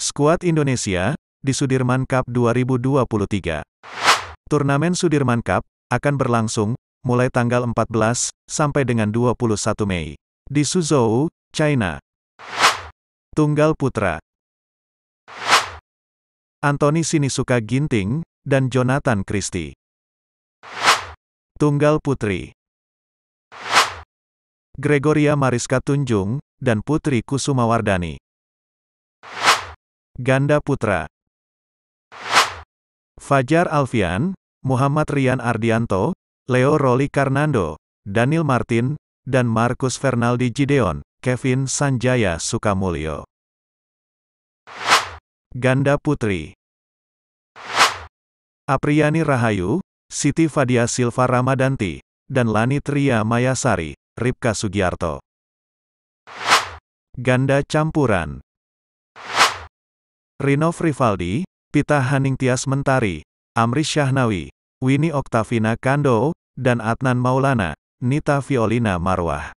Skuad Indonesia, di Sudirman Cup 2023. Turnamen Sudirman Cup akan berlangsung mulai tanggal 14 sampai dengan 21 Mei di Suzhou, China. Tunggal putra. Anthony Sinisuka Ginting dan Jonathan Christie. Tunggal putri. Gregoria Mariska Tunjung dan Putri Kusuma Wardani. Ganda putra. Fajar Alfian, Muhammad Rian Ardianto, Leo Roli Karnando, Daniel Martin, dan Markus Fernaldi Gideon, Kevin Sanjaya Sukamulyo. Ganda Putri Apriani Rahayu, Siti Fadia Silva Ramadanti, dan Lani Tria Mayasari, Ripka Sugiarto. Ganda Campuran Rino Rivaldi, Pita Haningtyas Mentari, Amri Syahnawi, Winnie Oktavina Kando, dan Adnan Maulana, Nita Violina Marwah.